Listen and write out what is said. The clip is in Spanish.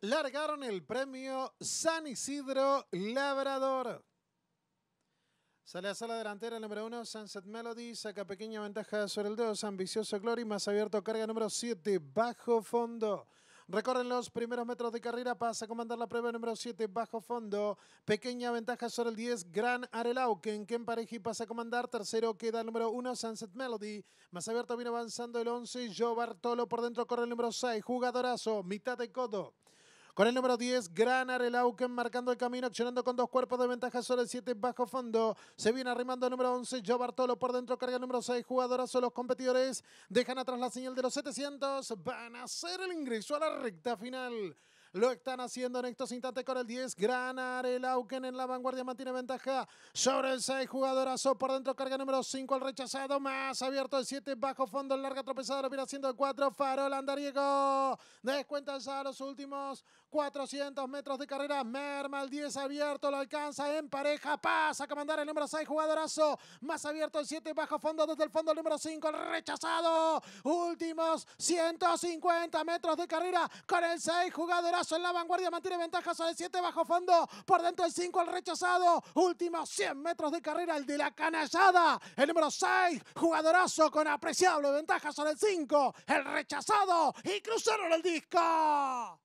largaron el premio San Isidro Labrador. Sale a sala delantera el número uno Sunset Melody, saca pequeña ventaja sobre el 2, ambicioso Glory, más abierto, carga número 7, bajo fondo. Recorren los primeros metros de carrera, pasa a comandar la prueba número 7, bajo fondo. Pequeña ventaja sobre el 10, Gran Arelau que pareja? parejí pasa a comandar. Tercero queda el número 1, Sunset Melody. Más abierto viene avanzando el 11, Joe Bartolo por dentro corre el número 6, jugadorazo, mitad de codo. Con el número 10, el Auken, marcando el camino, accionando con dos cuerpos de ventaja sobre el 7, bajo fondo. Se viene arrimando el número 11, Joe Bartolo por dentro, carga el número 6, jugadoras o los competidores. Dejan atrás la señal de los 700, van a hacer el ingreso a la recta final. Lo están haciendo en estos instantes con el 10. Gran Auquen en la vanguardia mantiene ventaja sobre el 6. Jugadorazo por dentro. Carga número 5. El rechazado más abierto. El 7. Bajo fondo. El larga tropezada. Lo viene haciendo el 4. Farol Andariego. Descuentan ya los últimos 400 metros de carrera. Merma el 10 abierto. Lo alcanza en pareja. Pasa a comandar el número 6. Jugadorazo más abierto. El 7. Bajo fondo. Desde el fondo el número 5. El rechazado. Últimos 150 metros de carrera con el 6. Jugadorazo en la vanguardia mantiene ventajas sobre el 7 bajo fondo. Por dentro del 5 el rechazado. Últimos 100 metros de carrera el de la canallada. El número 6, jugadorazo con apreciable ventaja sobre el 5. El rechazado y cruzaron el disco.